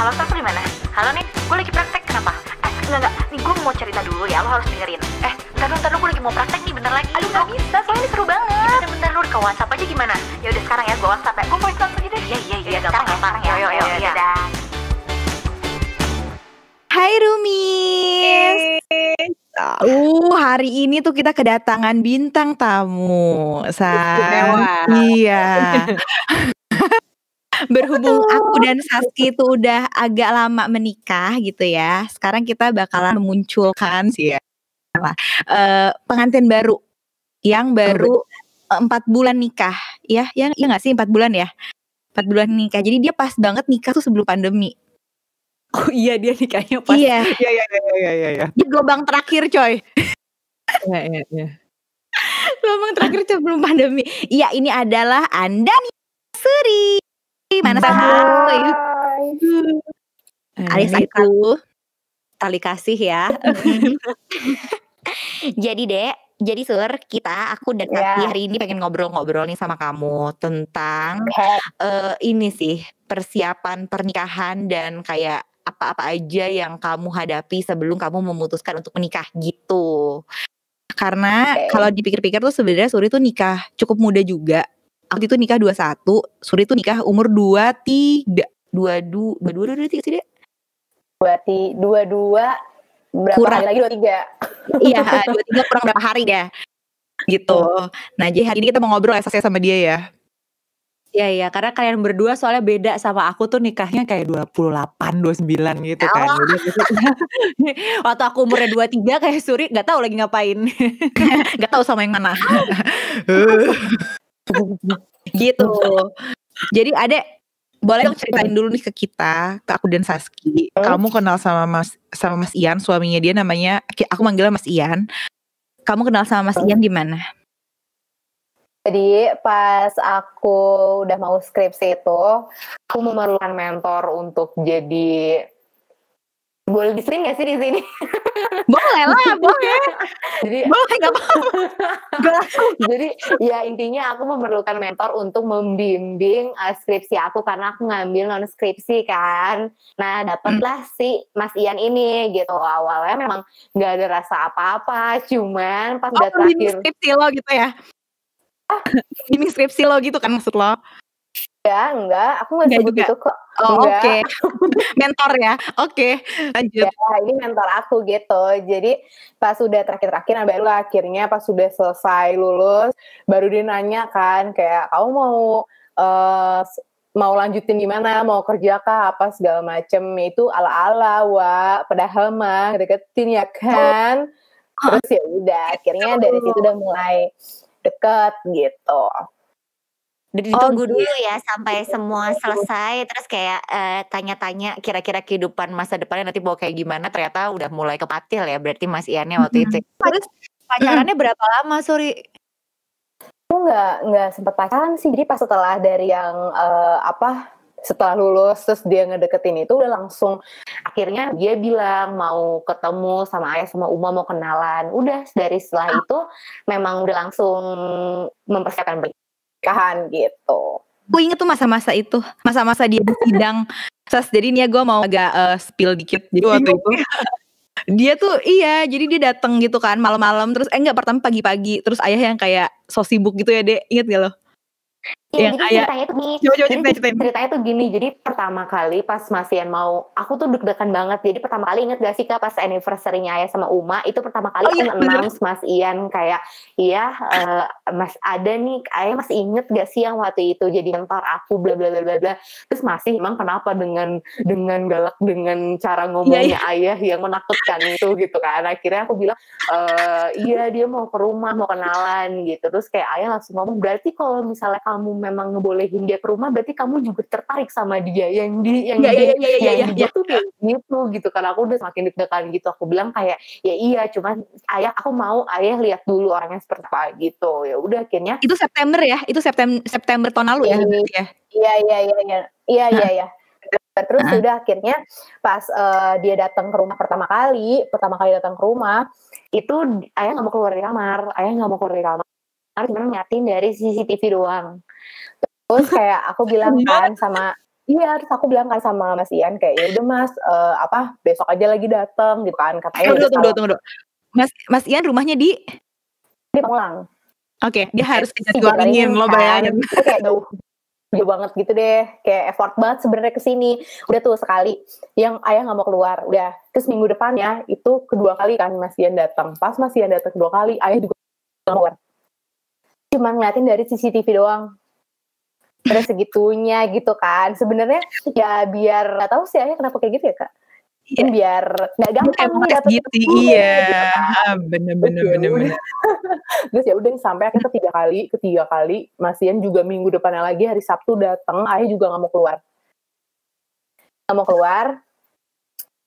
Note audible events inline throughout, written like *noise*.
Halo Saf, di mana? Halo nih, gue lagi praktek, kenapa? Eh, enggak, enggak, nih gue mau cerita dulu ya, lo harus dengerin Eh, ntar dulu, bentar dulu, gue lagi mau praktek nih, bentar lagi Aduh, gak bisa, soalnya ini seru banget iya, Bentar, bentar, lu ke WhatsApp aja gimana? Ya udah sekarang ya, gue WhatsApp ya Gue mau ikut aja deh Iya, iya, iya, gampang, ya gampang ya, ya, yo, yo, yo, ya. Hai Rumi. Uh, hari ini tuh kita kedatangan bintang tamu. Sa iya. *laughs* berhubung Betul. aku dan Saski itu udah agak lama menikah gitu ya. Sekarang kita bakalan memunculkan sih eh, ya uh, pengantin baru yang baru empat bulan nikah ya yang ya nggak sih empat bulan ya empat bulan nikah jadi dia pas banget nikah tuh sebelum pandemi oh iya dia nikahnya pas iya iya iya iya iya iya ya. di gelombang terakhir coy iya iya iya gelombang terakhir sebelum pandemi iya ini adalah anda Suri mana Bye. Alis aku tali kasih ya. *laughs* jadi dek, jadi sur kita aku dan yeah. Ati hari ini pengen ngobrol-ngobrol nih sama kamu tentang okay. uh, eh, ini sih persiapan pernikahan dan kayak apa-apa aja yang kamu hadapi sebelum kamu memutuskan untuk menikah gitu. Karena okay. kalau dipikir-pikir tuh sebenarnya Suri tuh nikah cukup muda juga aku itu nikah 21, Suri itu nikah umur 23, 22, 22, 23 sih deh. Berarti 22 berapa kurang. hari lagi 23. iya, 23 kurang berapa hari deh. Ya? Gitu. Oh. Nah, jadi hari ini kita mau ngobrol ya, ya sama dia ya. Iya iya karena kalian berdua soalnya beda sama aku tuh nikahnya kayak 28, 29 gitu oh. kan. Jadi, *laughs* waktu aku umurnya 23 kayak Suri nggak tahu lagi ngapain. *laughs* nggak tahu sama yang mana. *laughs* gitu. Jadi ada boleh dong ceritain dulu nih ke kita, ke aku dan Saski. Kamu kenal sama Mas sama Mas Ian, suaminya dia namanya aku manggilnya Mas Ian. Kamu kenal sama Mas Ian di mana? Jadi pas aku udah mau skripsi itu, aku memerlukan mentor untuk jadi boleh di stream nggak sih di sini? Boleh lah, *laughs* boleh. jadi boleh nggak apa-apa. *laughs* jadi ya intinya aku memerlukan mentor untuk membimbing uh, skripsi aku karena aku ngambil non skripsi kan. Nah dapatlah hmm. si Mas Ian ini gitu awalnya memang nggak ada rasa apa-apa, cuman pas oh, udah terakhir skripsi lo gitu ya. Ah. *laughs* skripsi lo gitu kan maksud lo? Ya, enggak. Aku nggak sebut juga. itu kok. Oh, Oke. Okay. *laughs* mentor ya. Oke, okay. lanjut. Ya, ini mentor aku gitu. Jadi pas sudah terakhir-terakhir nah, baru akhirnya pas sudah selesai lulus baru dia nanya kan kayak kamu mau uh, mau lanjutin di mana, mau kerja kah, apa segala macem itu ala-ala wa padahal mah deketin ya kan. Oh. Terus ya udah akhirnya dari situ oh. udah mulai deket gitu. Ditunggu oh, dulu ya sampai semua selesai terus kayak tanya eh, tanya-tanya kira-kira kehidupan masa depannya nanti mau kayak gimana ternyata udah mulai kepatil ya berarti Mas Iannya waktu itu. Ya. Terus pacarannya berapa lama sorry? Aku nggak nggak sempat pacaran sih jadi pas setelah dari yang uh, apa setelah lulus terus dia ngedeketin itu udah langsung akhirnya dia bilang mau ketemu sama ayah sama Uma mau kenalan udah dari setelah ah. itu memang udah langsung mempersiapkan pernikahan gitu. Aku inget tuh masa-masa itu, masa-masa dia sidang. Sas, jadi nih ya gue mau agak uh, spill dikit. Jadi waktu itu *laughs* dia tuh iya jadi dia datang gitu kan malam-malam terus eh enggak pertama pagi-pagi terus ayah yang kayak so sibuk gitu ya dek inget gak lo Iya, jadi ayah, ceritanya tuh gini. Coba, coba, jadi ceritain. ceritanya tuh gini. Jadi pertama kali pas Masian mau, aku tuh deg-degan banget. Jadi pertama kali inget gak sih kak pas anniversary-nya Ayah sama Uma itu pertama kali oh, iya, announce Mas Ian kayak, iya uh, Mas ada nih, Ayah masih inget gak sih yang waktu itu jadi mentor aku bla bla bla bla bla. Terus masih emang kenapa dengan dengan galak dengan cara iya, ngomongnya yeah, Ayah yang menakutkan itu gitu kan. Akhirnya aku bilang, e, iya dia mau ke rumah mau kenalan gitu. Terus kayak Ayah langsung ngomong berarti kalau misalnya kamu memang ngebolehin dia ke rumah berarti kamu juga tertarik sama dia yang di yang ya, dia, ya, ya, ya, ya yang ya, dia ya. tuh kayak gitu gitu karena aku udah semakin deg-degan gitu aku bilang kayak ya iya cuman ayah aku mau ayah lihat dulu orangnya seperti apa gitu ya udah akhirnya itu September ya itu September September tahun lalu ya? Iya. ya iya iya iya iya iya iya ya. terus uh-huh. udah akhirnya pas uh, dia datang ke rumah pertama kali pertama kali datang ke rumah itu ayah nggak mau keluar dari kamar ayah nggak mau keluar dari kamar Arif cuma ngeliatin dari CCTV doang terus kayak aku bilang *laughs* kan sama iya terus aku bilang kan sama Mas Ian kayak ya udah Mas uh, apa besok aja lagi dateng gitu kan katanya tunggu, gitu. tunggu, tunggu, tunggu. Mas Mas Ian rumahnya di di Pangulang oke okay, dia harus ke Jatiwaringin lo kan. bayangin kayak jauh jauh banget gitu deh kayak effort banget sebenarnya kesini udah tuh sekali yang ayah nggak mau keluar udah terus minggu depannya itu kedua kali kan Mas Ian datang pas Mas Ian datang kedua kali ayah juga keluar cuma ngeliatin dari CCTV doang ada segitunya gitu kan sebenarnya ya biar gak tahu sih ya kenapa kayak gitu ya kak ya. biar nggak gampang ya gitu, iya gitu, kan. ah, bener bener terus bener, bener. *laughs* terus ya udah sampai akhirnya ketiga kali ketiga kali masihan juga minggu depannya lagi hari Sabtu datang akhirnya juga nggak mau keluar nggak mau keluar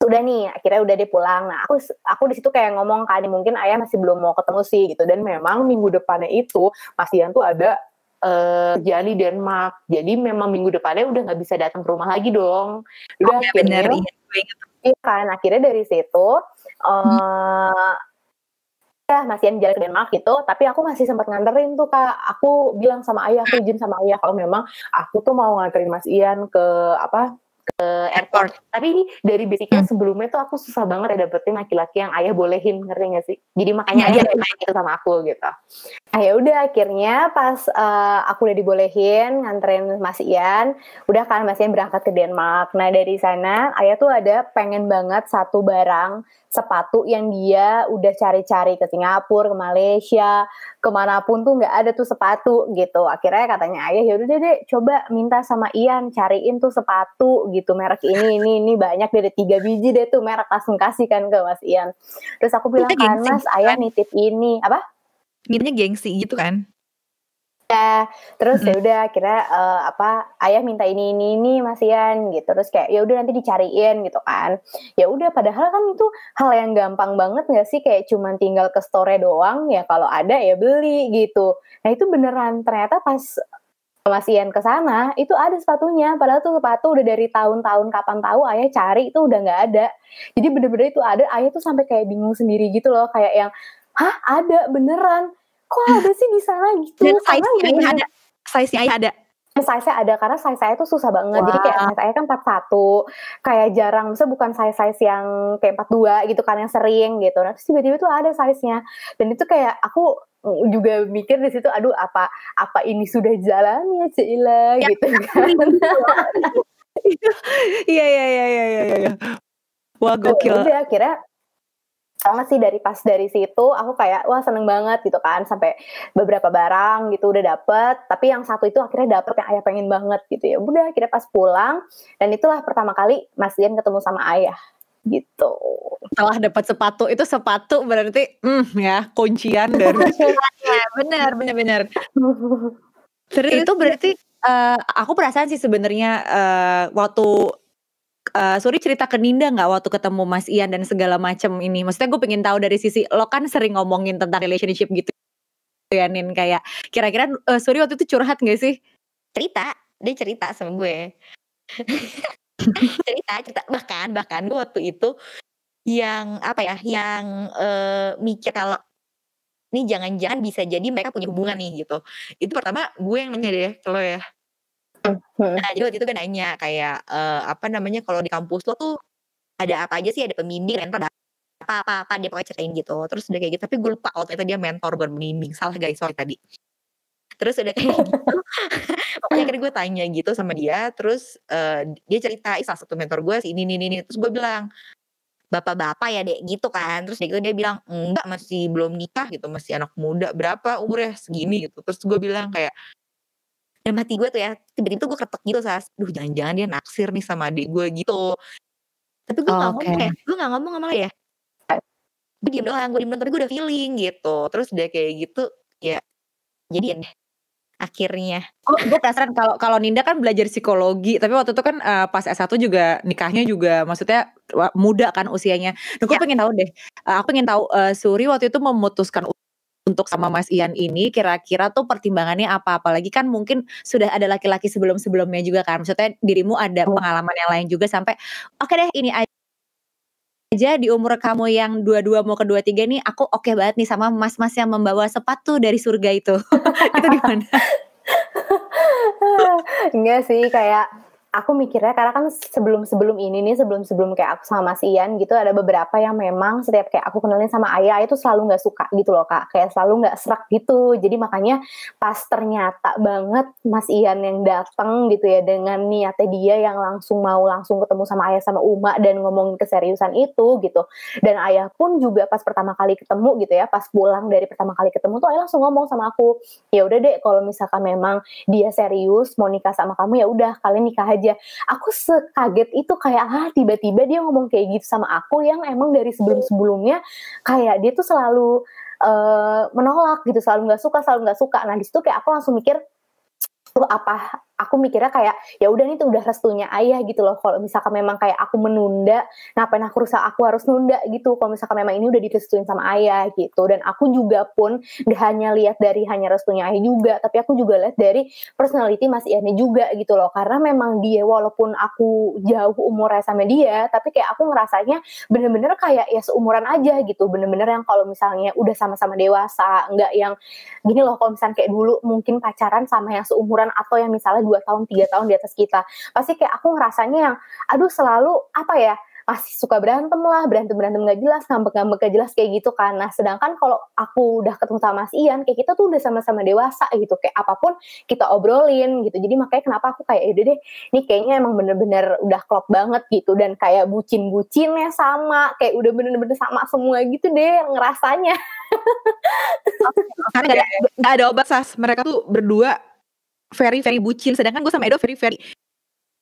udah nih akhirnya udah dia pulang nah aku aku di situ kayak ngomong kan mungkin ayah masih belum mau ketemu sih gitu dan memang minggu depannya itu Mas Dian tuh ada uh, eh, jadi Denmark jadi memang minggu depannya udah nggak bisa datang ke rumah lagi dong udah oh, iya bener, iya. iya kan akhirnya dari situ uh, hmm ya masih yang jalan ke Denmark gitu tapi aku masih sempat nganterin tuh kak aku bilang sama ayah aku izin sama ayah kalau memang aku tuh mau nganterin Mas Ian ke apa ke airport. Tapi ini dari basicnya hmm. sebelumnya tuh aku susah banget ya dapetin laki-laki yang ayah bolehin ngerti gak sih? Jadi makanya hmm. ayah main gitu sama aku gitu. Ayah ya udah akhirnya pas uh, aku udah dibolehin nganterin Mas Ian, udah kan Mas Ian berangkat ke Denmark. Nah dari sana ayah tuh ada pengen banget satu barang sepatu yang dia udah cari-cari ke Singapura, ke Malaysia, kemanapun tuh nggak ada tuh sepatu gitu. Akhirnya katanya ayah yaudah deh, deh coba minta sama Ian cariin tuh sepatu gitu merek ini ini ini banyak dari tiga biji deh tuh merek langsung kasih kan ke Mas Ian. Terus aku bilang gitu kan Mas ayah nitip ini apa? Mintanya gengsi gitu kan? terus mm -hmm. ya udah kira uh, eh, apa ayah minta ini ini ini Mas Ian gitu terus kayak ya udah nanti dicariin gitu kan ya udah padahal kan itu hal yang gampang banget nggak sih kayak cuman tinggal ke store doang ya kalau ada ya beli gitu nah itu beneran ternyata pas Mas Ian ke sana itu ada sepatunya padahal tuh sepatu udah dari tahun-tahun kapan tahu ayah cari itu udah nggak ada jadi bener-bener itu ada ayah tuh sampai kayak bingung sendiri gitu loh kayak yang hah ada beneran kok ada sih di sana gitu dan size nya ya, ada size nya ada size saya ada karena size saya tuh susah banget. Wow. Jadi kayak size saya kan 41, kayak jarang bisa bukan size-size yang kayak 42 gitu kan yang sering gitu. Nah, terus tiba-tiba tuh ada size-nya. Dan itu kayak aku juga mikir di situ aduh apa apa ini sudah ya Cila ya, gitu kan. *laughs* Iya iya iya iya iya iya. Wah gokil. Jadi akhirnya banget sih dari pas dari situ aku kayak wah seneng banget gitu kan sampai beberapa barang gitu udah dapet tapi yang satu itu akhirnya dapet yang ayah pengen banget gitu ya udah akhirnya pas pulang dan itulah pertama kali Mas Dian ketemu sama ayah gitu setelah dapat sepatu itu sepatu berarti hmm ya kuncian *laughs* dari iya, bener bener bener *laughs* Terus itu berarti uh, aku perasaan sih sebenarnya uh, waktu uh, eh, Suri cerita ke Ninda nggak waktu ketemu Mas Ian dan segala macam ini? Maksudnya gue pengen tahu dari sisi lo kan sering ngomongin tentang relationship gitu ya Nin kayak kira-kira uh, eh, Suri waktu itu curhat gak sih? Cerita, dia cerita sama gue. *laughs* cerita, cerita bahkan bahkan gue waktu itu yang apa ya yang uh, mikir kalau ini jangan-jangan bisa jadi mereka punya hubungan nih gitu. Itu pertama gue yang nanya deh kalau ya Nah, jadi waktu itu gue nanya kayak uh, apa namanya kalau di kampus lo tuh ada apa aja sih ada pembimbing mentor apa apa apa dia pokoknya ceritain gitu terus udah kayak gitu tapi gue lupa waktu itu dia mentor bukan pembimbing salah guys sorry tadi terus udah kayak gitu *laughs* pokoknya akhirnya gue tanya gitu sama dia terus uh, dia cerita salah satu mentor gue sih ini ini ini terus gue bilang bapak-bapak ya dek gitu kan terus dia gitu dia bilang enggak masih belum nikah gitu masih anak muda berapa umurnya segini gitu terus gue bilang kayak dalam hati gue tuh ya tiba-tiba tuh gue ketek gitu sas duh jangan-jangan dia naksir nih sama adik gue gitu tapi gue oh, gak okay. ngomong kayak gue gak ngomong sama lo ya gue diem doang gue diem doang tapi gue udah feeling gitu terus udah kayak gitu ya jadi deh akhirnya. Oh, gue penasaran kalau kalau Ninda kan belajar psikologi, tapi waktu itu kan uh, pas S1 juga nikahnya juga maksudnya muda kan usianya. Nah, gue ya. pengen tahu deh. Uh, aku pengen tahu uh, Suri waktu itu memutuskan untuk sama Mas Ian ini kira-kira tuh pertimbangannya apa? Apalagi kan mungkin sudah ada laki-laki sebelum-sebelumnya juga kan. Maksudnya dirimu ada pengalaman yang lain juga sampai oke okay deh ini aja aja di umur kamu yang dua-dua mau ke dua-tiga nih aku oke okay banget nih sama mas-mas yang membawa sepatu dari surga itu *laughs* itu gimana? *laughs* Enggak sih kayak aku mikirnya karena kan sebelum sebelum ini nih sebelum sebelum kayak aku sama Mas Ian gitu ada beberapa yang memang setiap kayak aku kenalin sama ayah itu selalu nggak suka gitu loh kak kayak selalu nggak serak gitu jadi makanya pas ternyata banget Mas Ian yang datang gitu ya dengan niatnya dia yang langsung mau langsung ketemu sama ayah sama Uma dan ngomongin keseriusan itu gitu dan ayah pun juga pas pertama kali ketemu gitu ya pas pulang dari pertama kali ketemu tuh ayah langsung ngomong sama aku ya udah deh kalau misalkan memang dia serius mau nikah sama kamu ya udah kalian nikah aja aja aku sekaget itu kayak ah tiba-tiba dia ngomong kayak gitu sama aku yang emang dari sebelum-sebelumnya kayak dia tuh selalu uh, menolak gitu selalu nggak suka selalu nggak suka nah disitu kayak aku langsung mikir tuh apa aku mikirnya kayak ya udah nih tuh udah restunya ayah gitu loh kalau misalkan memang kayak aku menunda nah aku rusak aku harus nunda gitu kalau misalkan memang ini udah direstuin sama ayah gitu dan aku juga pun gak hanya lihat dari hanya restunya ayah juga tapi aku juga lihat dari personality Mas Iani juga gitu loh karena memang dia walaupun aku jauh umurnya sama dia tapi kayak aku ngerasanya bener-bener kayak ya seumuran aja gitu bener-bener yang kalau misalnya udah sama-sama dewasa nggak yang gini loh kalau misalnya kayak dulu mungkin pacaran sama yang seumuran atau yang misalnya dua tahun tiga tahun di atas kita pasti kayak aku ngerasanya yang aduh selalu apa ya masih suka berantem lah berantem berantem gak jelas ngambek ngambek gak jelas kayak gitu kan nah sedangkan kalau aku udah ketemu sama Mas Ian kayak kita tuh udah sama-sama dewasa gitu kayak apapun kita obrolin gitu jadi makanya kenapa aku kayak yaudah deh ini kayaknya emang bener-bener udah klop banget gitu dan kayak bucin-bucinnya sama kayak udah bener-bener sama semua gitu deh ngerasanya karena gak ada obat sas mereka tuh berdua very very bucin sedangkan gue sama Edo very very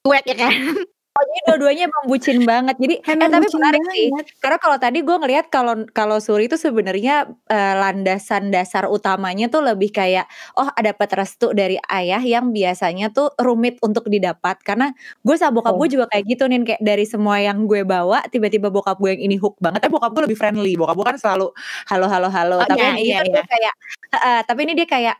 cuek ya kan *laughs* Oh, jadi dua-duanya emang bucin banget. Jadi emang eh, tapi menarik banget. sih. Karena kalau tadi gue ngelihat kalau kalau Suri itu sebenarnya eh, landasan dasar utamanya tuh lebih kayak oh ada restu dari ayah yang biasanya tuh rumit untuk didapat. Karena gue sama bokap oh. gue juga kayak gitu nih kayak dari semua yang gue bawa tiba-tiba bokap gue yang ini hook banget. Eh bokap gue lebih friendly. Bokap gue kan selalu halo halo halo. Oh, tapi iya, iya, kan iya. kayak tapi ini dia kayak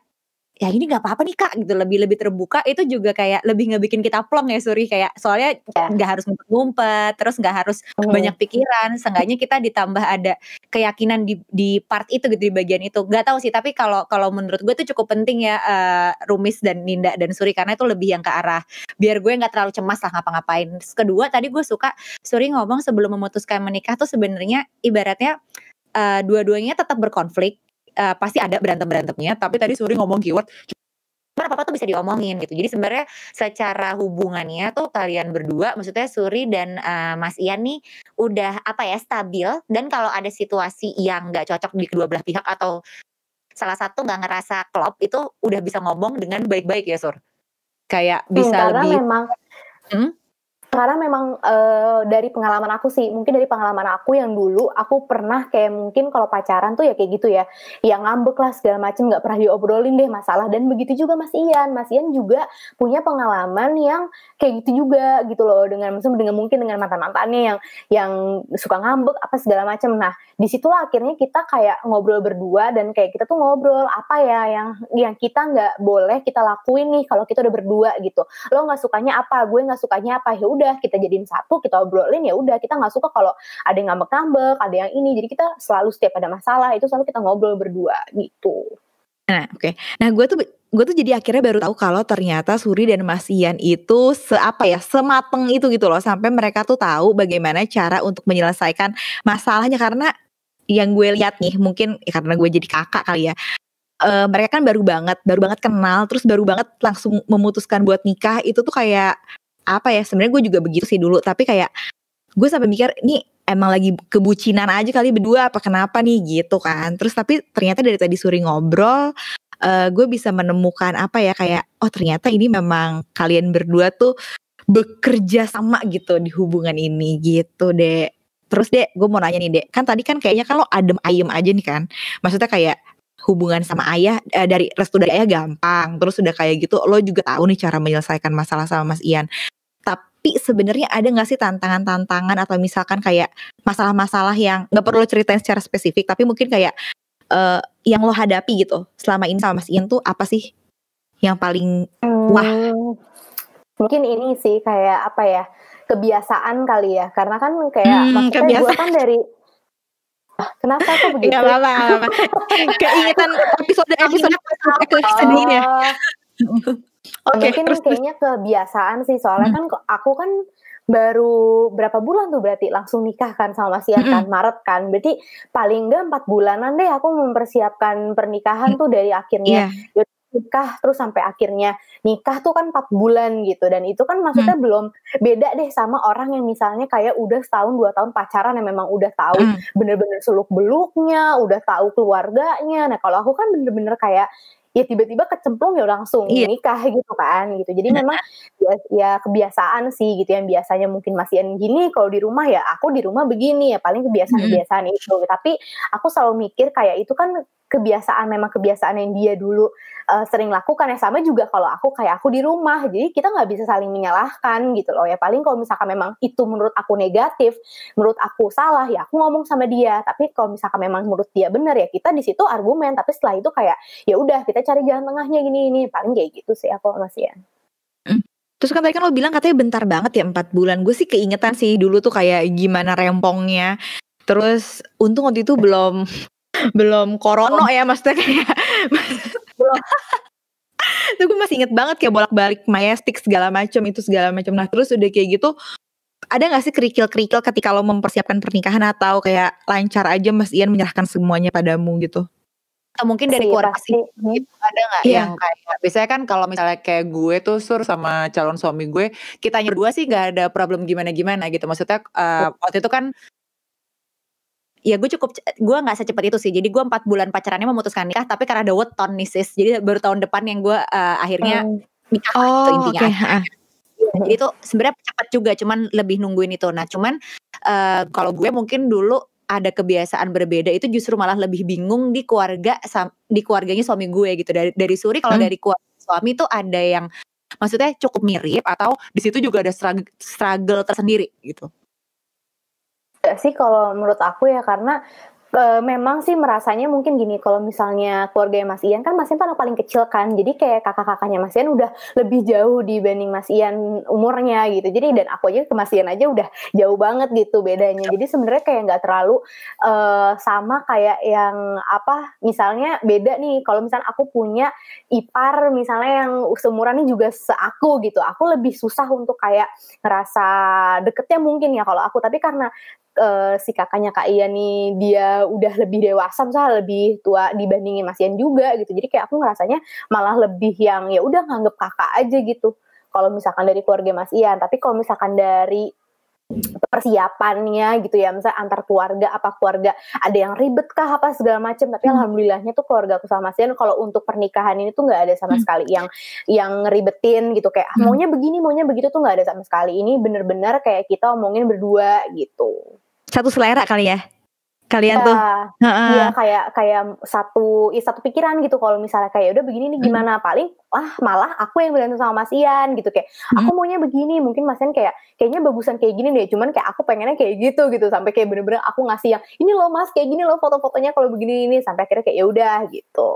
ya ini nggak apa-apa nih kak gitu lebih lebih terbuka itu juga kayak lebih ngebikin kita plong ya Suri kayak soalnya ya. nggak harus ngumpet-ngumpet terus nggak harus mm. banyak pikiran seenggaknya kita ditambah ada keyakinan di di part itu gitu di bagian itu nggak tahu sih tapi kalau kalau menurut gue itu cukup penting ya uh, Rumis dan Ninda dan Suri karena itu lebih yang ke arah biar gue nggak terlalu cemas lah ngapa-ngapain terus kedua tadi gue suka Suri ngomong sebelum memutuskan menikah tuh sebenarnya ibaratnya uh, dua-duanya tetap berkonflik uh, pasti ada berantem berantemnya tapi tadi Suri ngomong keyword cuma apa apa tuh bisa diomongin gitu jadi sebenarnya secara hubungannya tuh kalian berdua maksudnya Suri dan uh, Mas Ian nih udah apa ya stabil dan kalau ada situasi yang nggak cocok di kedua belah pihak atau salah satu nggak ngerasa klop itu udah bisa ngomong dengan baik-baik ya Sur kayak bisa hmm, lebih memang hmm? karena memang uh, dari pengalaman aku sih mungkin dari pengalaman aku yang dulu aku pernah kayak mungkin kalau pacaran tuh ya kayak gitu ya yang ngambek lah segala macem gak pernah diobrolin deh masalah dan begitu juga Mas Ian Mas Ian juga punya pengalaman yang kayak gitu juga gitu loh dengan maksudnya dengan mungkin dengan mantan mantannya yang yang suka ngambek apa segala macem nah disitulah akhirnya kita kayak ngobrol berdua dan kayak kita tuh ngobrol apa ya yang yang kita nggak boleh kita lakuin nih kalau kita udah berdua gitu lo nggak sukanya apa gue nggak sukanya apa ya udah kita jadiin satu kita obrolin ya udah kita nggak suka kalau ada yang ngambek-ngambek ada yang ini jadi kita selalu setiap ada masalah itu selalu kita ngobrol berdua gitu Nah, oke. Okay. Nah, gue tuh gue tuh jadi akhirnya baru tahu kalau ternyata Suri dan Mas Ian itu seapa ya semateng itu gitu loh sampai mereka tuh tahu bagaimana cara untuk menyelesaikan masalahnya karena yang gue lihat nih mungkin ya karena gue jadi kakak kali ya uh, mereka kan baru banget, baru banget kenal, terus baru banget langsung memutuskan buat nikah itu tuh kayak apa ya sebenarnya gue juga begitu sih dulu tapi kayak gue sampai mikir ini emang lagi kebucinan aja kali berdua apa kenapa nih gitu kan terus tapi ternyata dari tadi suri ngobrol uh, gue bisa menemukan apa ya kayak oh ternyata ini memang kalian berdua tuh bekerja sama gitu di hubungan ini gitu deh terus deh gue mau nanya nih deh kan tadi kan kayaknya kalau adem ayem aja nih kan maksudnya kayak hubungan sama ayah eh, dari restu dari ayah gampang terus udah kayak gitu lo juga tahu nih cara menyelesaikan masalah sama Mas Ian tapi sebenarnya ada nggak sih tantangan-tantangan atau misalkan kayak masalah-masalah yang nggak perlu ceritain secara spesifik tapi mungkin kayak uh, yang lo hadapi gitu selama ini sama Mas Ian tuh apa sih yang paling hmm, wah mungkin ini sih kayak apa ya kebiasaan kali ya karena kan kayak hmm, maksudnya gue kan dari Ah, kenapa aku begitu? Gak apa-apa. *laughs* Keingetan episode episode ah. episode ini ya. *laughs* Oke, okay, terus kayaknya kebiasaan sih soalnya hmm. kan aku kan baru berapa bulan tuh berarti langsung nikah kan sama si Akan -hmm. Maret kan berarti paling enggak empat bulanan deh aku mempersiapkan pernikahan -hmm. tuh dari akhirnya yeah. Ya nikah terus sampai akhirnya nikah tuh kan 4 bulan gitu dan itu kan maksudnya hmm. belum beda deh sama orang yang misalnya kayak udah setahun dua tahun pacaran yang memang udah tahu hmm. bener-bener seluk beluknya udah tahu keluarganya nah kalau aku kan bener-bener kayak ya tiba-tiba kecemplung ya langsung yeah. nikah gitu kan gitu jadi iya. memang ya, ya kebiasaan sih gitu yang biasanya mungkin masih gini kalau di rumah ya aku di rumah begini ya paling kebiasaan-kebiasaan hmm. itu tapi aku selalu mikir kayak itu kan kebiasaan memang kebiasaan yang dia dulu uh, sering lakukan ya sama juga kalau aku kayak aku di rumah jadi kita nggak bisa saling menyalahkan gitu loh ya paling kalau misalkan memang itu menurut aku negatif menurut aku salah ya aku ngomong sama dia tapi kalau misalkan memang menurut dia benar ya kita di situ argumen tapi setelah itu kayak ya udah kita cari jalan tengahnya gini ini paling kayak gitu sih aku masih hmm. ya Terus kan tadi kan lo bilang katanya bentar banget ya 4 bulan. Gue sih keingetan sih dulu tuh kayak gimana rempongnya. Terus untung waktu itu belum belum corona ya maksudnya kayak *laughs* itu gue masih inget banget kayak bolak-balik majestic segala macam itu segala macam nah terus udah kayak gitu ada gak sih kerikil-kerikil ketika lo mempersiapkan pernikahan atau kayak lancar aja Mas Ian menyerahkan semuanya padamu gitu? Atau mungkin dari keluarga iya, sih gitu, ada gak yeah. yang kayak biasanya kan kalau misalnya kayak gue tuh sur sama calon suami gue kita berdua sih gak ada problem gimana-gimana gitu maksudnya uh, waktu itu kan ya gue cukup gue nggak secepat itu sih jadi gue empat bulan pacarannya memutuskan nikah tapi karena ada weton nih sis jadi baru tahun depan yang gue uh, akhirnya oh. nikah oh, itu intinya okay. Iya, jadi itu sebenarnya cepat juga cuman lebih nungguin itu nah cuman uh, kalau gue mungkin dulu ada kebiasaan berbeda itu justru malah lebih bingung di keluarga di keluarganya suami gue gitu dari dari Suri kalau hmm. dari keluarga suami tuh ada yang maksudnya cukup mirip atau di situ juga ada struggle, struggle tersendiri gitu sih kalau menurut aku ya karena e, memang sih merasanya mungkin gini kalau misalnya keluarga Mas Ian kan Mas Ian tuh paling kecil kan jadi kayak kakak-kakaknya Mas Ian udah lebih jauh dibanding Mas Ian umurnya gitu jadi dan aku aja ke Mas Ian aja udah jauh banget gitu bedanya jadi sebenarnya kayak nggak terlalu e, sama kayak yang apa misalnya beda nih kalau misalnya aku punya ipar misalnya yang seumuran juga seaku gitu aku lebih susah untuk kayak ngerasa deketnya mungkin ya kalau aku tapi karena uh, si kakaknya Kak Ian nih dia udah lebih dewasa misalnya lebih tua dibandingin Mas Ian juga gitu jadi kayak aku ngerasanya malah lebih yang ya udah nganggep kakak aja gitu kalau misalkan dari keluarga Mas Ian tapi kalau misalkan dari persiapannya gitu ya misalnya antar keluarga apa keluarga ada yang ribet kah apa segala macam tapi hmm. alhamdulillahnya tuh keluarga aku sama Sian kalau untuk pernikahan ini tuh nggak ada sama hmm. sekali yang yang ribetin gitu kayak ah, hmm. maunya begini maunya begitu tuh nggak ada sama sekali ini bener-bener kayak kita omongin berdua gitu satu selera kali ya kalian ya, tuh iya kayak kayak satu ya satu pikiran gitu kalau misalnya kayak ya udah begini nih hmm. gimana hmm. paling ah malah aku yang berantem sama Mas Ian gitu kayak hmm. aku maunya begini mungkin Mas Ian kayak kayaknya bagusan kayak gini deh cuman kayak aku pengennya kayak gitu gitu sampai kayak bener-bener aku ngasih yang ini loh Mas kayak gini loh foto-fotonya kalau begini ini sampai akhirnya kayak ya udah gitu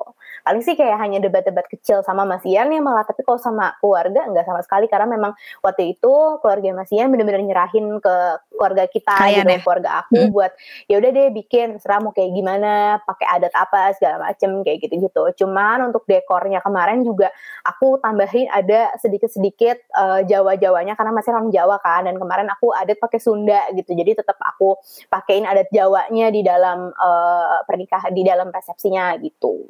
paling sih kayak hanya debat-debat kecil sama Mas Ian ya malah tapi kalau sama keluarga nggak sama sekali karena memang waktu itu keluarga Mas Ian bener-bener nyerahin ke keluarga kita gitu, ya gitu keluarga aku hmm. buat ya udah deh bikin terserah mau kayak gimana pakai adat apa segala macem kayak gitu-gitu cuman untuk dekornya kemarin juga aku tambahin ada sedikit-sedikit uh, Jawa-Jawanya karena masih orang Jawa kan dan kemarin aku adat pakai Sunda gitu. Jadi tetap aku pakein adat Jawanya di dalam uh, pernikahan di dalam resepsinya gitu.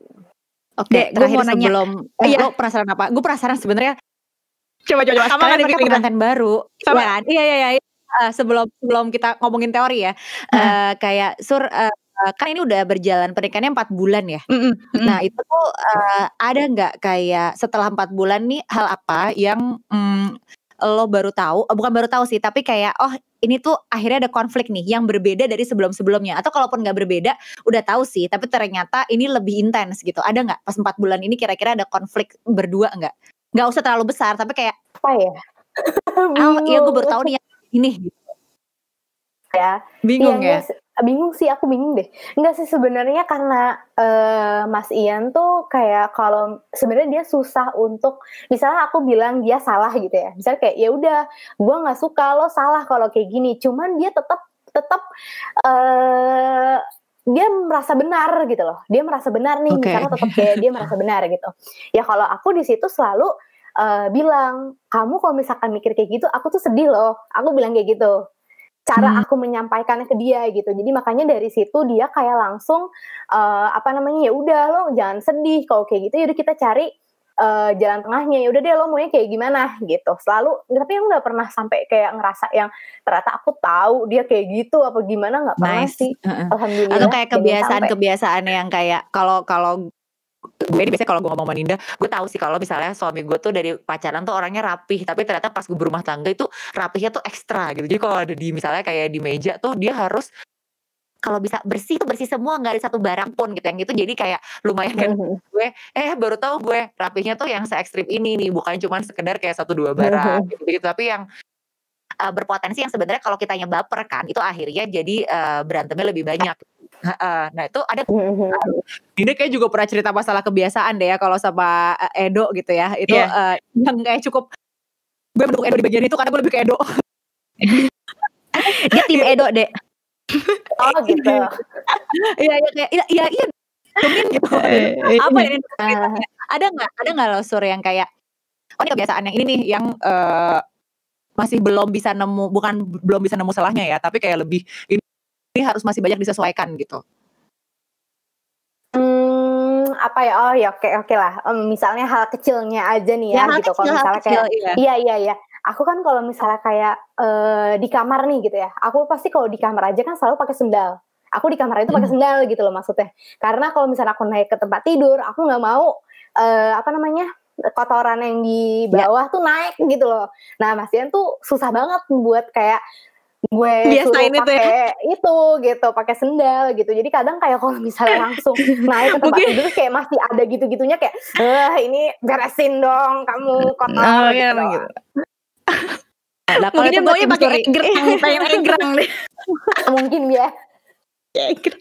Oke, okay, gue mau nanya. Sebelum, oh, eh, iya. Perasaan penasaran apa? Gue penasaran sebenarnya. Coba coba coba. Sama kan pakai konten baru. Sama kan? Iya iya iya. Uh, sebelum sebelum kita ngomongin teori ya, uh, uh kayak sur uh, Eh, kan ini udah berjalan pernikahannya empat bulan ya. Mm -mm, Nah itu tuh uh, ada nggak kayak setelah empat bulan nih hal apa yang mm, lo baru tahu? Eh, bukan baru tahu sih, tapi kayak oh ini tuh akhirnya ada konflik nih yang berbeda dari sebelum-sebelumnya. Atau kalaupun nggak berbeda, udah tahu sih, tapi ternyata ini lebih intens gitu. Ada nggak pas empat bulan ini kira-kira ada konflik berdua nggak? Nggak usah terlalu besar, tapi kayak apa ya? oh, iya gue baru tahu nih yang ini. Gitu. Ya. Bingung iya, ya bingung sih aku bingung deh enggak sih sebenarnya karena uh, Mas Ian tuh kayak kalau sebenarnya dia susah untuk misalnya aku bilang dia salah gitu ya misalnya kayak ya udah gue nggak suka lo salah kalau kayak gini cuman dia tetap tetap uh, eh, dia merasa benar gitu loh dia merasa benar nih okay. misalnya tetap kayak dia merasa benar gitu ya kalau aku di situ selalu uh, bilang kamu kalau misalkan mikir kayak gitu aku tuh sedih loh aku bilang kayak gitu cara hmm. aku menyampaikan ke dia gitu. Jadi makanya dari situ dia kayak langsung uh, apa namanya ya udah lo jangan sedih kalau kayak gitu. Yaudah kita cari uh, jalan tengahnya. Ya udah deh lo maunya kayak gimana gitu. Selalu tapi aku nggak pernah sampai kayak ngerasa yang ternyata aku tahu dia kayak gitu apa gimana nggak pernah nice. sih. Uh Alhamdulillah. Atau kayak kebiasaan-kebiasaan kebiasaan yang kayak kalau kalau gue biasanya kalau gue ngomong sama Ninda gue tahu sih kalau misalnya suami gue tuh dari pacaran tuh orangnya rapih tapi ternyata pas gue berumah tangga itu rapihnya tuh ekstra gitu jadi kalau ada di misalnya kayak di meja tuh dia harus kalau bisa bersih tuh bersih semua nggak ada satu barang pun gitu yang itu jadi kayak lumayan kan *laughs* gue eh baru tahu gue rapihnya tuh yang se ekstrim ini nih bukan cuma sekedar kayak satu dua barang *laughs* gitu, gitu tapi yang uh, berpotensi yang sebenarnya kalau kita baper kan itu akhirnya jadi uh, berantemnya lebih banyak Nah itu ada Dinda hmm, hmm. *laughs* kayak juga pernah cerita masalah kebiasaan deh ya kalau sama eh, Edo gitu ya itu yeah. Iya. uh, yang kayak cukup gue mendukung Edo di bagian itu karena gue lebih ke Edo dia tim Edo deh *laughs* oh gitu iya iya kayak iya iya, iya. mungkin gitu eh, eh, apa ya, ini ada nggak ada nggak lo sur yang kayak oh ini kebiasaan yang ini nih yang uh, masih belum bisa nemu bukan belum bisa nemu salahnya ya tapi kayak lebih ini ini harus masih banyak disesuaikan gitu? Hmm, apa ya? Oh ya, oke oke lah. Um, misalnya hal kecilnya aja nih ya, ya gitu. Kalau misalnya kecil, kayak iya iya iya. Aku kan kalau misalnya kayak uh, di kamar nih gitu ya. Aku pasti kalau di kamar aja kan selalu pakai sendal aku di kamar itu pakai hmm. sendal gitu loh maksudnya karena kalau misalnya aku naik ke tempat tidur aku nggak mau uh, apa namanya kotoran yang di ya. bawah ya. tuh naik gitu loh nah Mas Ian tuh susah banget buat kayak gue biasain itu ya itu gitu pakai sendal gitu jadi kadang kayak kalau misalnya langsung *laughs* naik ke tempat tidur kayak masih ada gitu gitunya kayak eh ini beresin dong kamu hmm. kotor oh, gitu, iya, gitu. Nah, mungkin dia maunya pakai egrang, pengen egrang deh. *laughs* mungkin ya.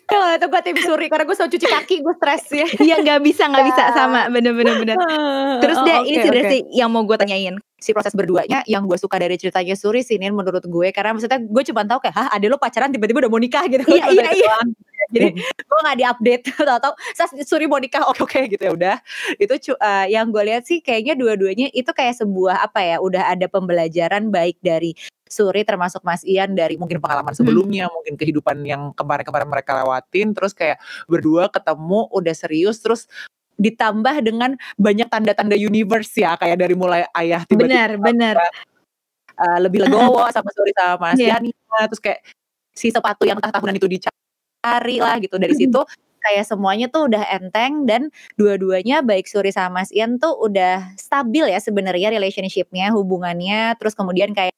Kalau ya, eh, itu gue tim suri karena gue selalu cuci kaki gue stres ya. Iya nggak bisa nggak bisa ya. sama bener bener bener. *laughs* Terus oh, deh okay, ini sih okay. yang mau gue tanyain si proses berduanya yang gue suka dari ceritanya Suri sinin menurut gue karena maksudnya gue cuma tahu kayak hah ada lo pacaran tiba-tiba udah mau nikah gitu iya iya iya jadi gue nggak diupdate atau *laughs* tau Suri mau nikah oke oke gitu ya udah itu uh, yang gue lihat sih kayaknya dua-duanya itu kayak sebuah apa ya udah ada pembelajaran baik dari Suri termasuk Mas Ian dari mungkin pengalaman hmm. sebelumnya, hmm. mungkin kehidupan yang kemarin-kemarin mereka lewatin, terus kayak berdua ketemu udah serius, terus ditambah dengan banyak tanda-tanda universe ya kayak dari mulai ayah tiba-tiba benar benar uh, lebih legowo *laughs* sama suri sama Mas iya. yeah. Janina terus kayak si sepatu yang tahun itu dicari lah gitu dari situ *laughs* kayak semuanya tuh udah enteng dan dua-duanya baik Suri sama Mas Ian tuh udah stabil ya sebenarnya relationshipnya hubungannya terus kemudian kayak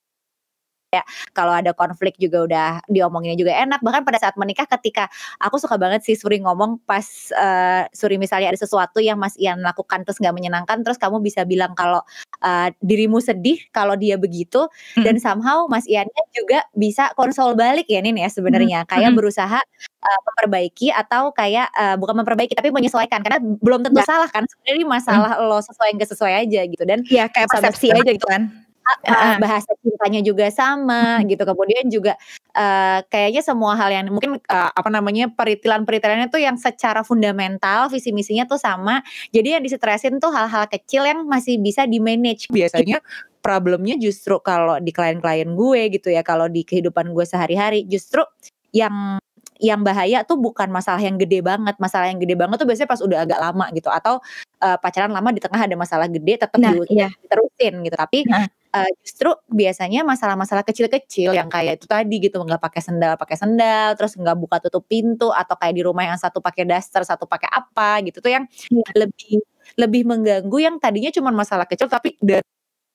kayak kalau ada konflik juga udah diomonginnya juga enak bahkan pada saat menikah ketika aku suka banget sih Suri ngomong pas uh, Suri misalnya ada sesuatu yang Mas Ian lakukan terus nggak menyenangkan terus kamu bisa bilang kalau uh, dirimu sedih kalau dia begitu hmm. dan somehow Mas Iannya juga bisa konsol balik ya Nin ya sebenarnya hmm. kayak hmm. berusaha uh, memperbaiki atau kayak uh, bukan memperbaiki tapi menyesuaikan karena belum tentu ya. salah kan sebenarnya masalah hmm. lo sesuai nggak sesuai aja gitu dan ya kayak persepsi aja gitu kan Ah, ah. Eh, bahasa cintanya juga sama gitu. Kemudian juga uh, kayaknya semua hal yang mungkin uh, apa namanya peritilan-peritilannya tuh yang secara fundamental visi misinya tuh sama. Jadi yang disetresin tuh hal-hal kecil yang masih bisa di manage. Biasanya gitu. problemnya justru kalau di klien-klien gue gitu ya, kalau di kehidupan gue sehari-hari justru yang yang bahaya tuh bukan masalah yang gede banget masalah yang gede banget tuh biasanya pas udah agak lama gitu atau uh, pacaran lama di tengah ada masalah gede tetap nah, di, iya. diterusin gitu tapi nah. uh, justru biasanya masalah-masalah kecil-kecil yang kayak itu tadi gitu nggak pakai sendal pakai sendal terus nggak buka tutup pintu atau kayak di rumah yang satu pakai daster satu pakai apa gitu tuh yang ya. lebih lebih mengganggu yang tadinya cuma masalah kecil tapi dari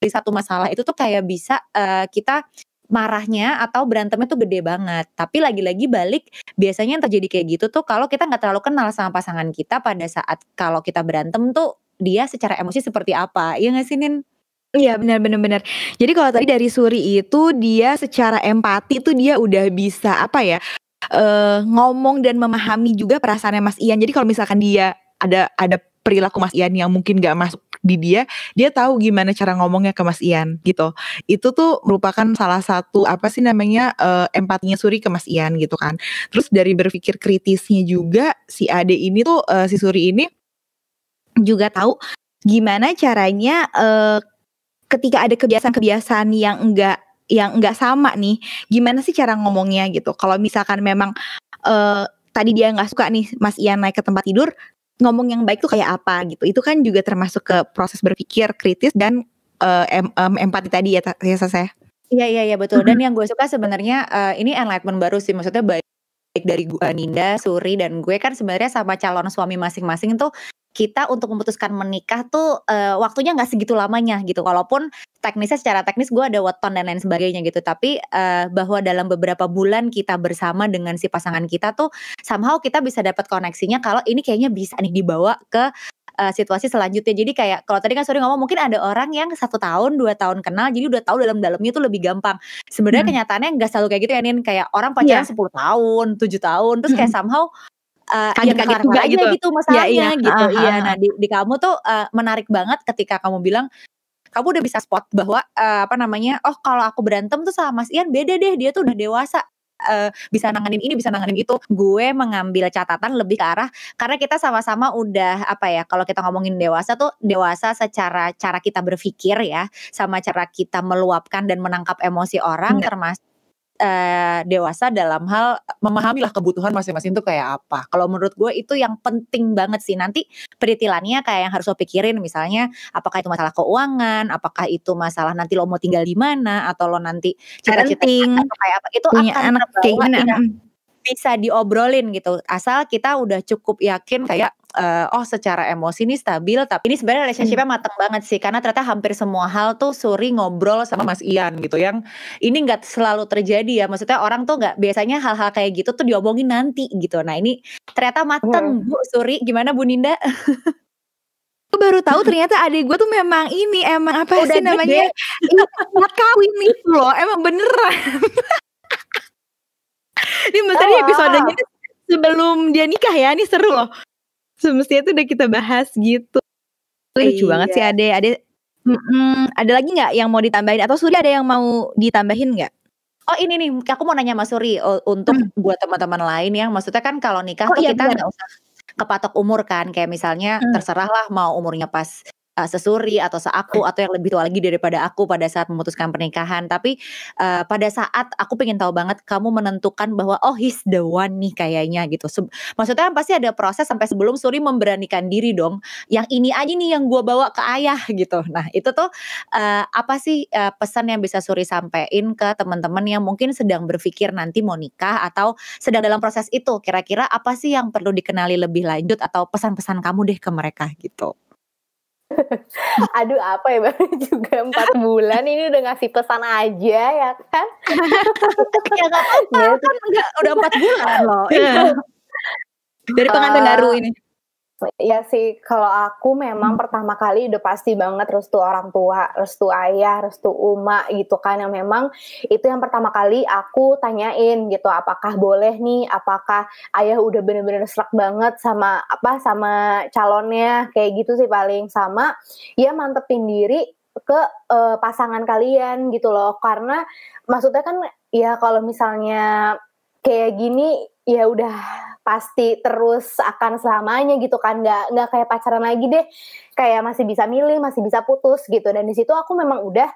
satu masalah itu tuh kayak bisa uh, kita marahnya atau berantemnya tuh gede banget. Tapi lagi-lagi balik biasanya yang terjadi kayak gitu tuh kalau kita nggak terlalu kenal sama pasangan kita pada saat kalau kita berantem tuh dia secara emosi seperti apa. Iya nggak sih Nin? Iya benar benar benar. Jadi kalau tadi dari Suri itu dia secara empati tuh dia udah bisa apa ya? Uh, ngomong dan memahami juga perasaannya Mas Ian. Jadi kalau misalkan dia ada ada perilaku Mas Ian yang mungkin gak masuk di dia dia tahu gimana cara ngomongnya ke Mas Ian gitu itu tuh merupakan salah satu apa sih namanya uh, empatinya Suri ke Mas Ian gitu kan terus dari berpikir kritisnya juga si Ade ini tuh uh, si Suri ini juga tahu gimana caranya uh, ketika ada kebiasaan-kebiasaan yang enggak yang enggak sama nih gimana sih cara ngomongnya gitu kalau misalkan memang uh, tadi dia nggak suka nih Mas Ian naik ke tempat tidur ngomong yang baik tuh kayak apa gitu. Itu kan juga termasuk ke proses berpikir kritis dan uh, em um, empati tadi ya, ya saya. Iya iya iya betul. Dan yang gue suka sebenarnya uh, ini enlightenment baru sih. Maksudnya baik dari gue Ninda, Suri dan gue kan sebenarnya sama calon suami masing-masing tuh kita untuk memutuskan menikah tuh uh, waktunya nggak segitu lamanya gitu. Walaupun teknisnya secara teknis gue ada weton dan lain sebagainya gitu, tapi uh, bahwa dalam beberapa bulan kita bersama dengan si pasangan kita tuh somehow kita bisa dapat koneksinya kalau ini kayaknya bisa nih dibawa ke uh, situasi selanjutnya. Jadi kayak kalau tadi kan sorry ngomong mungkin ada orang yang satu tahun dua tahun kenal, jadi udah tahu dalam-dalamnya tuh lebih gampang. Sebenarnya hmm. kenyataannya nggak selalu kayak gitu ya Nin. Kayak orang pacaran yeah. Iya. 10 tahun, tujuh tahun, terus kayak hmm. somehow uh, eh, kaget, -kaget ya juga gitu. gitu iya, masalahnya ya, iya. gitu. Uh, iya, nah di, di kamu tuh uh, menarik banget ketika kamu bilang kamu udah bisa spot bahwa uh, apa namanya oh kalau aku berantem tuh sama Mas Ian beda deh dia tuh udah dewasa uh, bisa nanganin ini bisa nanganin itu gue mengambil catatan lebih ke arah karena kita sama-sama udah apa ya kalau kita ngomongin dewasa tuh dewasa secara cara kita berpikir ya sama cara kita meluapkan dan menangkap emosi orang hmm. termasuk Eh, dewasa dalam hal memahamilah kebutuhan masing-masing itu kayak apa. Kalau menurut gue itu yang penting banget sih nanti peritilannya kayak yang harus lo pikirin misalnya apakah itu masalah keuangan, apakah itu masalah nanti lo mau tinggal di mana atau lo nanti cita-cita kayak apa itu punya akan anak kayak gimana hmm. bisa diobrolin gitu asal kita udah cukup yakin kayak uh, oh secara emosi ini stabil tapi ini sebenarnya relationshipnya hmm. matang banget sih karena ternyata hampir semua hal tuh Suri ngobrol sama Mas Ian gitu yang ini nggak selalu terjadi ya maksudnya orang tuh nggak biasanya hal-hal kayak gitu tuh diomongin nanti gitu nah ini ternyata matang hmm. Bu Suri gimana Bu Ninda? gue *laughs* baru tahu ternyata adik gue tuh memang ini emang apa Udah sih namanya iya, nggak kawin itu loh emang beneran *laughs* ini maksudnya oh. episodenya sebelum dia nikah ya ini seru loh semestinya tuh udah kita bahas gitu. Lucu iya. banget sih iya. Ade. Ade mm, ada lagi nggak yang mau ditambahin atau Suri ada yang mau ditambahin nggak? Oh ini nih, aku mau nanya Mas Suri oh, untuk hmm. buat teman-teman lain yang maksudnya kan kalau nikah oh, tuh iya, kita nggak usah kepatok umur kan kayak misalnya hmm. terserahlah mau umurnya pas uh, sesuri atau seaku atau yang lebih tua lagi daripada aku pada saat memutuskan pernikahan. Tapi uh, pada saat aku pengen tahu banget kamu menentukan bahwa oh he's the one nih kayaknya gitu. Se maksudnya kan pasti ada proses sampai sebelum Suri memberanikan diri dong. Yang ini aja nih yang gue bawa ke ayah *laughs* gitu. Nah itu tuh uh, apa sih uh, pesan yang bisa Suri sampaikan ke teman-teman yang mungkin sedang berpikir nanti mau nikah atau sedang dalam proses itu. Kira-kira apa sih yang perlu dikenali lebih lanjut atau pesan-pesan kamu deh ke mereka gitu? *laughs* Aduh apa ya baru *laughs* juga empat bulan ini udah ngasih pesan aja ya kan? *laughs* ya gak apa-apa gitu. kan udah empat bulan loh. Iya. Iya. Dari pengantin uh, baru ini. Ya sih, kalau aku memang hmm. pertama kali udah pasti banget restu orang tua, restu ayah, restu uma gitu kan yang memang itu yang pertama kali aku tanyain gitu apakah boleh nih, apakah ayah udah bener-bener serak banget sama apa sama calonnya kayak gitu sih paling sama ya mantepin diri ke uh, pasangan kalian gitu loh karena maksudnya kan ya kalau misalnya kayak gini ya udah pasti terus akan selamanya gitu kan nggak nggak kayak pacaran lagi deh kayak masih bisa milih masih bisa putus gitu dan di situ aku memang udah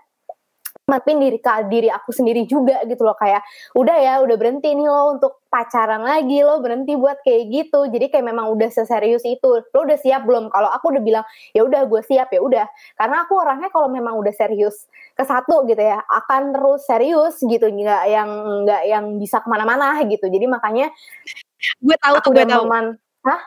matiin diri ke diri aku sendiri juga gitu loh kayak udah ya udah berhenti nih lo untuk pacaran lagi lo berhenti buat kayak gitu jadi kayak memang udah seserius itu lo udah siap belum kalau aku udah bilang ya udah gue siap ya udah karena aku orangnya kalau memang udah serius ke satu gitu ya akan terus serius gitu nggak yang nggak yang bisa kemana-mana gitu jadi makanya gue tahu tuh gue tahu hah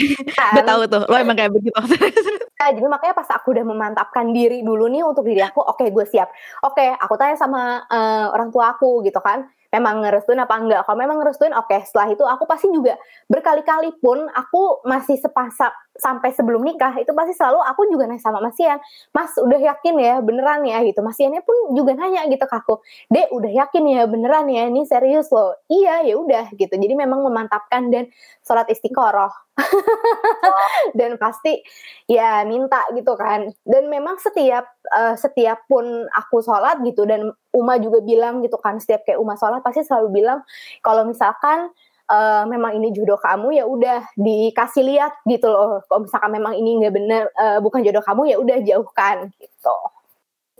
*laughs* gue tahu tuh lo emang kayak begitu nah, *laughs* jadi makanya pas aku udah memantapkan diri dulu nih untuk diri aku oke okay, gue siap oke okay, aku tanya sama uh, orang tua aku gitu kan memang ngerestuin apa enggak kalau memang ngerestuin oke okay. setelah itu aku pasti juga berkali-kali pun aku masih sepasap sampai sebelum nikah itu pasti selalu aku juga nanya sama Mas Ian, Mas udah yakin ya beneran ya gitu. Mas Iannya pun juga nanya gitu ke aku, Dek udah yakin ya beneran ya ini serius loh. Iya ya udah gitu. Jadi memang memantapkan dan sholat istiqoroh. *laughs* dan pasti ya minta gitu kan. Dan memang setiap uh, setiap pun aku sholat gitu dan Uma juga bilang gitu kan setiap kayak Uma sholat pasti selalu bilang kalau misalkan uh, memang ini jodoh kamu ya udah dikasih lihat gitu loh kalau misalkan memang ini nggak bener uh, bukan jodoh kamu ya udah jauhkan gitu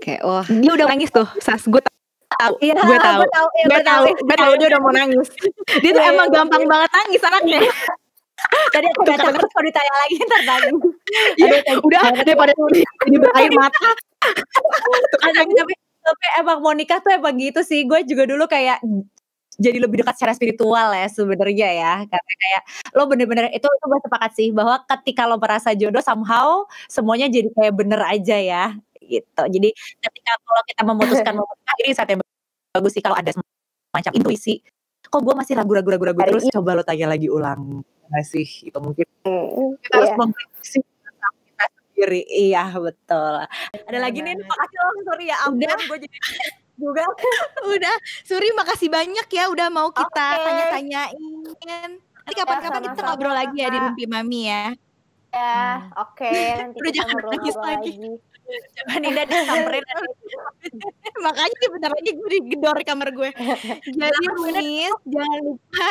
Oke, okay, wah. Oh. Dia udah nangis tuh, Sas. Gue tahu. gue tahu. Gue tahu, gue tahu. Gue tahu dia udah mau nangis. *laughs* Dia tuh iya, iya, emang iya. gampang banget nangis anaknya. *laughs* Tadi aku udah terus kalau ditanya lagi ntar nangis. Iya, udah daripada ini berair mata. tapi tapi emang mau nikah tuh emang gitu sih. Gue juga dulu kayak jadi lebih dekat secara spiritual ya sebenarnya ya karena kayak lo bener-bener itu itu gue sepakat sih bahwa ketika lo merasa jodoh somehow semuanya jadi kayak bener aja ya gitu jadi ketika kalau kita memutuskan mau *laughs* ini saat bagus sih kalau ada semacam intuisi kok gue masih ragu-ragu ragu-ragu terus ini. coba lo tanya lagi ulang masih itu mungkin hmm, kita iya. harus memproduksi kita sendiri iya betul ada lagi nih makasih lo sorry ya ampun gue jadi juga. *laughs* udah, Suri makasih banyak ya udah mau kita okay. tanya-tanyain. Nanti iya, kapan-kapan ya, kita ngobrol lagi ya di Rumpi Mami ya. Ya, hmm. oke. Okay. *laughs* Nanti udah jangan nangis lagi. lagi. Coba Dinda disamperin. *laughs* Makanya bentar lagi gue digedor kamar gue. Jadi Runis, jangan lupa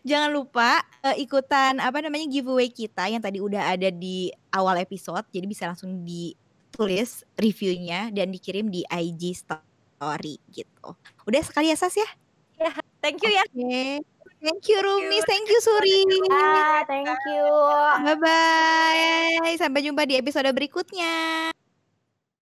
jangan lupa uh, ikutan apa namanya giveaway kita yang tadi udah ada di awal episode. Jadi bisa langsung ditulis reviewnya dan dikirim di IG Store story gitu. Udah sekali ya Sas ya? Ya, thank you okay. ya. Thank you Rumi, thank you Suri. Ah, thank you. Bye bye. Sampai jumpa di episode berikutnya.